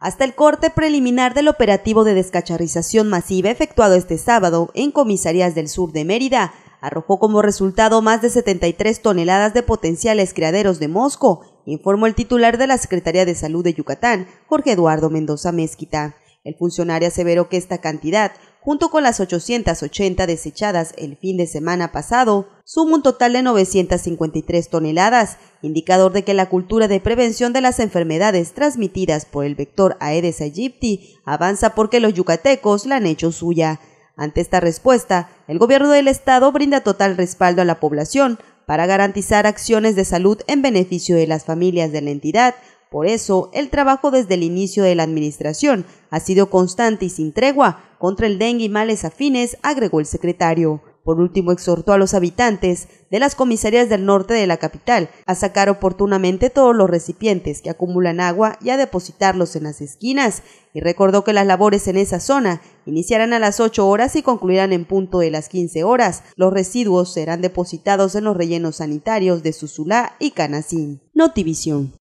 Hasta el corte preliminar del operativo de descacharrización masiva efectuado este sábado en comisarías del sur de Mérida, arrojó como resultado más de 73 toneladas de potenciales criaderos de mosco, informó el titular de la Secretaría de Salud de Yucatán, Jorge Eduardo Mendoza Mezquita. El funcionario aseveró que esta cantidad junto con las 880 desechadas el fin de semana pasado, suma un total de 953 toneladas, indicador de que la cultura de prevención de las enfermedades transmitidas por el vector Aedes aegypti avanza porque los yucatecos la han hecho suya. Ante esta respuesta, el gobierno del estado brinda total respaldo a la población para garantizar acciones de salud en beneficio de las familias de la entidad por eso, el trabajo desde el inicio de la administración ha sido constante y sin tregua contra el dengue y males afines, agregó el secretario. Por último, exhortó a los habitantes de las comisarías del norte de la capital a sacar oportunamente todos los recipientes que acumulan agua y a depositarlos en las esquinas, y recordó que las labores en esa zona iniciarán a las 8 horas y concluirán en punto de las 15 horas. Los residuos serán depositados en los rellenos sanitarios de Susulá y Canacín. Notivisión.